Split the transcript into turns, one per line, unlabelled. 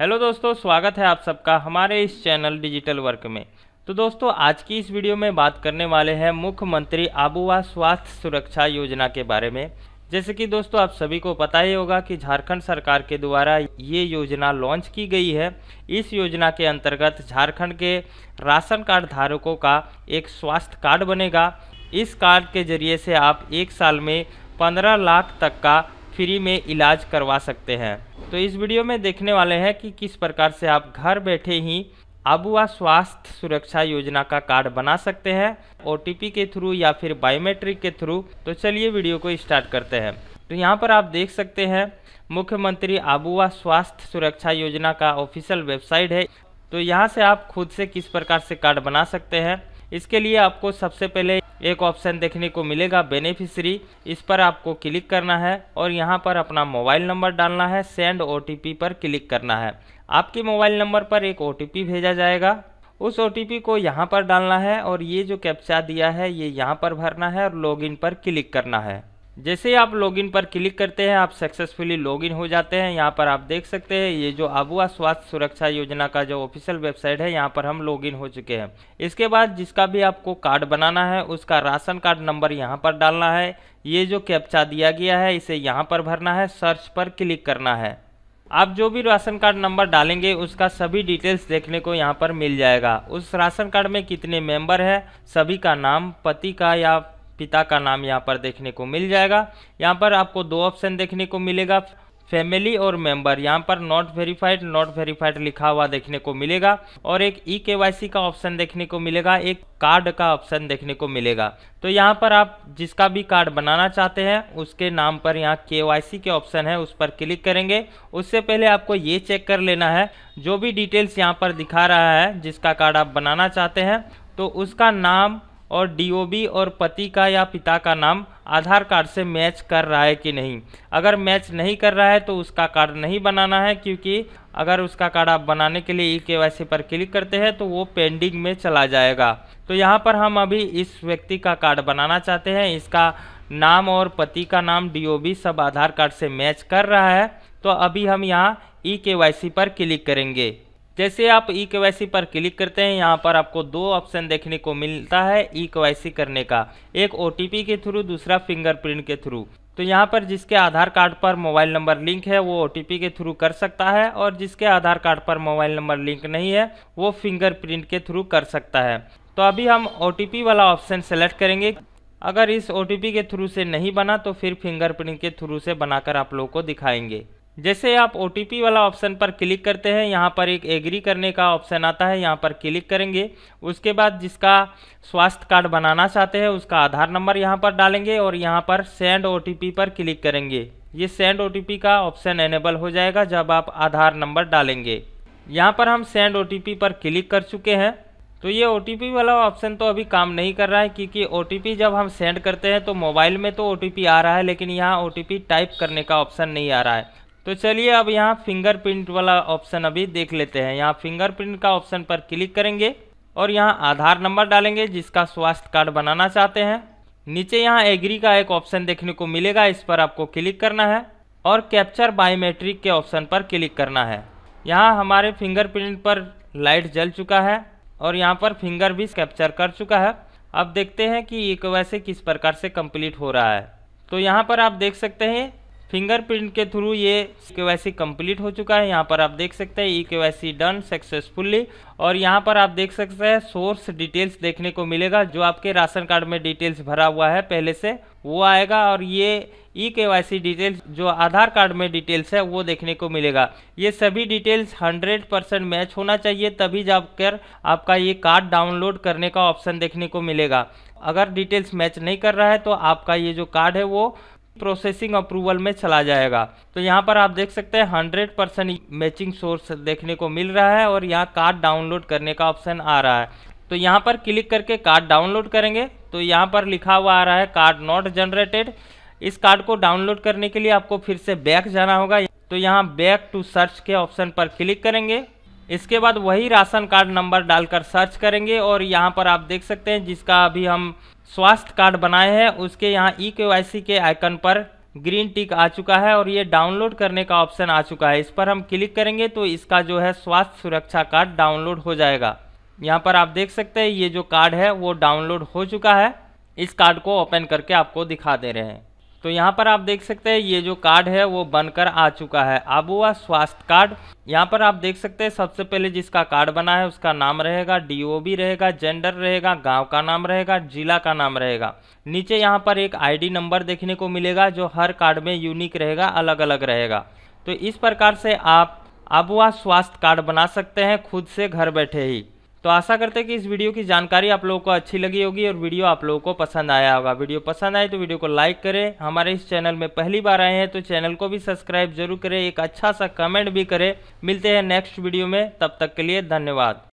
hello दोस्तों स्वागत है आप सबका हमारे इस चैनल डिजिटल वर्क में तो दोस्तों आज की इस वीडियो में बात करने वाले हैं मुख्यमंत्री आबुआ स्वास्थ्य सुरक्षा योजना के बारे में जैसे कि दोस्तों आप सभी को पता ही होगा कि झारखंड सरकार के द्वारा ये योजना लॉन्च की गई है इस योजना के अंतर्गत झारखंड के राशन कार्ड धारकों का एक स्वास्थ्य कार्ड बनेगा इस कार्ड के जरिए से आप एक साल में पंद्रह लाख तक का फ्री में इलाज करवा सकते हैं तो इस वीडियो में देखने वाले हैं कि किस प्रकार से आप घर बैठे ही आबुआ स्वास्थ्य सुरक्षा योजना का कार्ड बना सकते हैं ओ के थ्रू या फिर बायोमेट्रिक के थ्रू तो चलिए वीडियो को स्टार्ट करते हैं तो यहाँ पर आप देख सकते हैं मुख्यमंत्री आबुआ स्वास्थ्य सुरक्षा योजना का ऑफिशियल वेबसाइट है तो यहाँ से आप खुद से किस प्रकार से कार्ड बना सकते हैं इसके लिए आपको सबसे पहले एक ऑप्शन देखने को मिलेगा बेनिफिशरी इस पर आपको क्लिक करना है और यहाँ पर अपना मोबाइल नंबर डालना है सेंड ओ पर क्लिक करना है आपके मोबाइल नंबर पर एक ओ भेजा जाएगा उस ओ को यहाँ पर डालना है और ये जो कैप्चा दिया है ये यहाँ पर भरना है और लॉगिन पर क्लिक करना है जैसे ही आप लॉगिन पर क्लिक करते हैं आप सक्सेसफुली लॉगिन हो जाते हैं यहाँ पर आप देख सकते हैं ये जो आबुआ स्वास्थ्य सुरक्षा योजना का जो ऑफिशियल वेबसाइट है यहाँ पर हम लॉगिन हो चुके हैं इसके बाद जिसका भी आपको कार्ड बनाना है उसका राशन कार्ड नंबर यहाँ पर डालना है ये जो कैप्चा दिया गया है इसे यहाँ पर भरना है सर्च पर क्लिक करना है आप जो भी राशन कार्ड नंबर डालेंगे उसका सभी डिटेल्स देखने को यहाँ पर मिल जाएगा उस राशन कार्ड में कितने मेंबर हैं सभी का नाम पति का या पिता का नाम यहाँ पर देखने को मिल जाएगा यहाँ पर आपको दो ऑप्शन देखने को मिलेगा फैमिली और मेंबर यहाँ पर नॉट वेरीफाइड नॉट वेरीफाइड लिखा हुआ देखने को मिलेगा और एक ई e के का ऑप्शन देखने को मिलेगा एक कार्ड का ऑप्शन देखने को मिलेगा तो यहाँ पर आप जिसका भी कार्ड बनाना चाहते हैं उसके नाम पर यहाँ के के ऑप्शन है उस पर क्लिक करेंगे उससे पहले आपको ये चेक कर लेना है जो भी डिटेल्स यहाँ पर दिखा रहा है जिसका कार्ड आप बनाना चाहते हैं तो उसका नाम और डीओबी और पति का या पिता का नाम आधार कार्ड से मैच कर रहा है कि नहीं अगर मैच नहीं कर रहा है तो उसका कार्ड नहीं बनाना है क्योंकि अगर उसका कार्ड आप बनाने के लिए ई e के पर क्लिक करते हैं तो वो पेंडिंग में चला जाएगा तो यहाँ पर हम अभी इस व्यक्ति का कार्ड बनाना चाहते हैं इसका नाम और पति का नाम डी सब आधार कार्ड से मैच कर रहा है तो अभी हम यहाँ ई e के पर क्लिक करेंगे जैसे आप ई e के पर क्लिक करते हैं यहाँ पर आपको दो ऑप्शन देखने को मिलता है ई e के करने का एक ओ के थ्रू दूसरा फिंगरप्रिंट के थ्रू तो यहाँ पर जिसके आधार कार्ड पर मोबाइल नंबर लिंक है वो ओ के थ्रू कर सकता है और जिसके आधार कार्ड पर मोबाइल नंबर लिंक नहीं है वो फिंगरप्रिंट के थ्रू कर सकता है तो अभी हम ओ वाला ऑप्शन सेलेक्ट करेंगे अगर इस ओ के थ्रू से नहीं बना तो फिर फिंगरप्रिंट के थ्रू से बनाकर आप लोगों को दिखाएंगे जैसे आप ओ वाला ऑप्शन पर क्लिक करते हैं यहाँ पर एक एग्री करने का ऑप्शन आता है यहाँ पर क्लिक करेंगे उसके बाद जिसका स्वास्थ्य कार्ड बनाना चाहते हैं उसका आधार नंबर यहाँ पर डालेंगे और यहाँ पर सेंड ओ पर क्लिक करेंगे ये सेंड ओ का ऑप्शन एनेबल हो जाएगा जब आप आधार नंबर डालेंगे यहाँ पर हम सेंड ओ पर क्लिक कर चुके हैं तो ये ओ वाला ऑप्शन तो अभी काम नहीं कर रहा है क्योंकि ओ जब हम सेंड करते हैं तो मोबाइल में तो ओ आ रहा है लेकिन यहाँ ओ टाइप करने का ऑप्शन नहीं आ रहा है तो चलिए अब यहाँ फिंगरप्रिंट वाला ऑप्शन अभी देख लेते हैं यहाँ फिंगरप्रिंट का ऑप्शन पर क्लिक करेंगे और यहाँ आधार नंबर डालेंगे जिसका स्वास्थ्य कार्ड बनाना चाहते हैं नीचे यहाँ एग्री का एक ऑप्शन देखने को मिलेगा इस पर आपको क्लिक करना है और कैप्चर बायोमेट्रिक के ऑप्शन पर क्लिक करना है यहाँ हमारे फिंगरप्रिंट पर लाइट जल चुका है और यहाँ पर फिंगर भी कैप्चर कर चुका है अब देखते हैं कि एक वैसे किस प्रकार से कंप्लीट हो रहा है तो यहाँ पर आप देख सकते हैं फिंगरप्रिंट के थ्रू ये के वाई कंप्लीट हो चुका है यहाँ पर आप देख सकते हैं ई के वाई डन सक्सेसफुल्ली और यहाँ पर आप देख सकते हैं सोर्स डिटेल्स देखने को मिलेगा जो आपके राशन कार्ड में डिटेल्स भरा हुआ है पहले से वो आएगा और ये ई के वाई सी डिटेल्स जो आधार कार्ड में डिटेल्स है वो देखने को मिलेगा ये सभी डिटेल्स 100 परसेंट मैच होना चाहिए तभी जाकर आपका ये कार्ड डाउनलोड करने का ऑप्शन देखने को मिलेगा अगर डिटेल्स मैच नहीं कर रहा है तो आपका ये जो कार्ड है वो प्रोसेसिंग अप्रूवल में चला जाएगा तो यहाँ पर आप देख सकते हैं हंड्रेड परसेंट मैचिंग सोर्स देखने को मिल रहा है और यहाँ कार्ड डाउनलोड करने का ऑप्शन आ रहा है तो यहाँ पर क्लिक करके कार्ड डाउनलोड करेंगे तो यहाँ पर लिखा हुआ आ रहा है कार्ड नॉट जनरेटेड इस कार्ड को डाउनलोड करने के लिए आपको फिर से बैक जाना होगा तो यहाँ बैक टू सर्च के ऑप्शन पर क्लिक करेंगे इसके बाद वही राशन कार्ड नंबर डालकर सर्च करेंगे और यहाँ पर आप देख सकते हैं जिसका अभी हम स्वास्थ्य कार्ड बनाए हैं उसके यहाँ ई e के के आइकन पर ग्रीन टिक आ चुका है और ये डाउनलोड करने का ऑप्शन आ चुका है इस पर हम क्लिक करेंगे तो इसका जो है स्वास्थ्य सुरक्षा कार्ड डाउनलोड हो जाएगा यहाँ पर आप देख सकते हैं ये जो कार्ड है वो डाउनलोड हो चुका है इस कार्ड को ओपन करके आपको दिखा दे रहे हैं तो यहाँ पर आप देख सकते हैं ये जो कार्ड है वो बनकर आ चुका है अब हुआ स्वास्थ्य कार्ड यहाँ पर आप देख सकते हैं सबसे पहले जिसका कार्ड बना है उसका नाम रहेगा डीओबी रहेगा जेंडर रहेगा गांव का नाम रहेगा जिला का नाम रहेगा नीचे यहाँ पर एक आईडी नंबर देखने को मिलेगा जो हर कार्ड में यूनिक रहेगा अलग अलग रहेगा तो इस प्रकार से आप अब स्वास्थ्य कार्ड बना सकते हैं खुद से घर बैठे ही तो आशा करते हैं कि इस वीडियो की जानकारी आप लोगों को अच्छी लगी होगी और वीडियो आप लोगों को पसंद आया होगा वीडियो पसंद आए तो वीडियो को लाइक करें हमारे इस चैनल में पहली बार आए हैं तो चैनल को भी सब्सक्राइब जरूर करें एक अच्छा सा कमेंट भी करें मिलते हैं नेक्स्ट वीडियो में तब तक के लिए धन्यवाद